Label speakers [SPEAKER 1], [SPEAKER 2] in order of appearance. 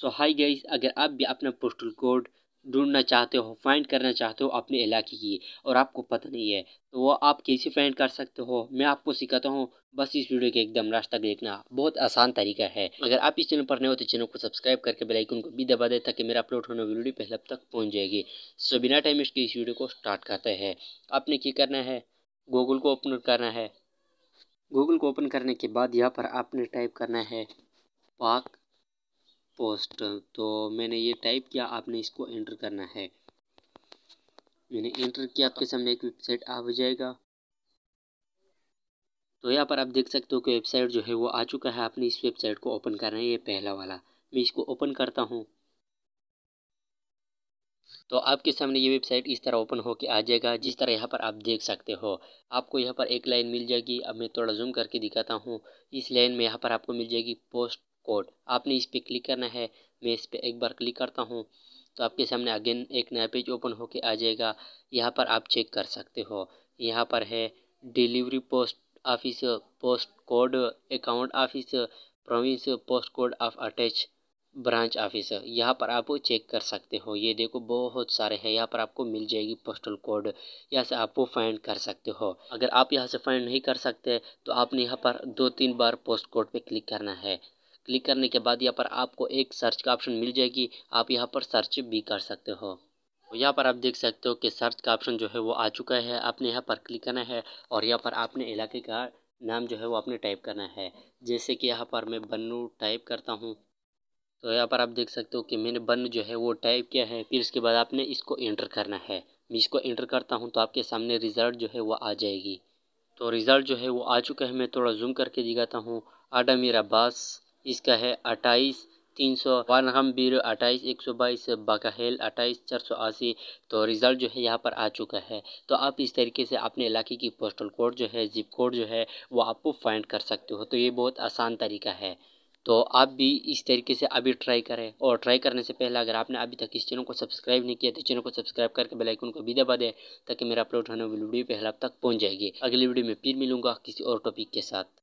[SPEAKER 1] सो high guys अगर आप भी अपना पोस्टल कोड ढूंढना चाहते हो फाइंड करना चाहते हो अपने इलाके की और आपको पता नहीं है तो वो आप कैसे फाइंड कर सकते हो मैं आपको सिखाता हूँ बस इस वीडियो के एकदम लास्ट तक देखना बहुत आसान तरीका है अगर आप इस चैनल पर नए हो तो चैनल को सब्सक्राइब करके बेल आइकन को भी दबा दें ताकि मेरा अपलोड होने वाली वीडियो पहले अब तक पहुँच जाएगी सो बिना टाइम इसके इस वीडियो को स्टार्ट करते हैं आपने क्या करना है गूगल को ओपन करना है गूगल को ओपन करने के बाद यहाँ पर आपने टाइप करना है पाक पोस्ट तो मैंने ये टाइप किया आपने इसको एंटर करना है मैंने एंटर किया तो आपके सामने एक वेबसाइट आ जाएगा तो यहाँ पर आप देख सकते हो कि वेबसाइट जो है वो आ चुका है आपने इस वेबसाइट को ओपन करना है ये पहला वाला मैं इसको ओपन करता हूँ तो आपके सामने ये वेबसाइट इस तरह ओपन होके आ जाएगा जिस तरह यहाँ पर आप देख सकते हो आपको यहाँ पर एक लाइन मिल जाएगी अब मैं थोड़ा जूम करके दिखाता हूँ इस लाइन में यहाँ पर आपको मिल जाएगी पोस्ट कोड आपने इस पर क्लिक करना है मैं इस पर एक बार क्लिक करता हूँ तो आपके सामने अगेन एक नया पेज ओपन होके आ जाएगा यहाँ पर आप चेक कर सकते हो यहाँ पर है delivery post office post code account office province post code of attach branch office यहाँ पर आप चेक कर सकते हो ये देखो बहुत सारे हैं यहाँ पर आपको मिल जाएगी पोस्टल कोड यहाँ से आप वो फाइंड कर सकते हो अगर आप यहाँ से फाइंड नहीं कर सकते तो आपने यहाँ पर दो तीन बार पोस्ट कोड पे क्लिक करना है क्लिक करने के बाद यहाँ पर आपको एक सर्च का ऑप्शन मिल जाएगी आप यहाँ पर सर्च भी कर सकते हो तो यहाँ पर आप देख सकते हो कि सर्च का ऑप्शन जो है वो आ चुका है आपने यहाँ पर क्लिक करना है और यहाँ पर आपने इलाके का नाम जो है वो आपने टाइप करना है जैसे कि यहाँ पर मैं बन्नू टाइप करता हूँ तो यहाँ पर आप देख सकते हो कि मैंने बन जो है वो टाइप किया है फिर इसके बाद आपने इसको एंटर करना है मैं इसको एंटर करता हूँ तो आपके सामने रिज़ल्ट जो है वो आ जाएगी तो रिज़ल्ट जो है वो आ चुका है मैं थोड़ा जूम करके दिखाता हूँ आडा मीरा बास इसका है अट्ठाईस तीन सौ वन हम बीर अट्ठाईस एक सौ बाईस बाकाहेल अट्ठाईस चार सौ अस्सी तो रिज़ल्ट जो है यहाँ पर आ चुका है तो आप इस तरीके से अपने इलाके की पोस्टल कोड जो है जिप कोड जो है वो आपको फाइंड कर सकते हो तो ये बहुत आसान तरीका है तो आप भी इस तरीके से अभी ट्राई करें और ट्राई करने से पहले अगर आपने अभी तक इस चैनल को सब्सक्राइब नहीं किया तो चैनल को सब्सक्राइब करके बेल आइकन को भी दबा दें ताकि मेरा अपलोड होने वाली वीडियो पहले आप तक पहुंच जाएगी अगली वीडियो में फिर मिलूंगा किसी और टॉपिक के साथ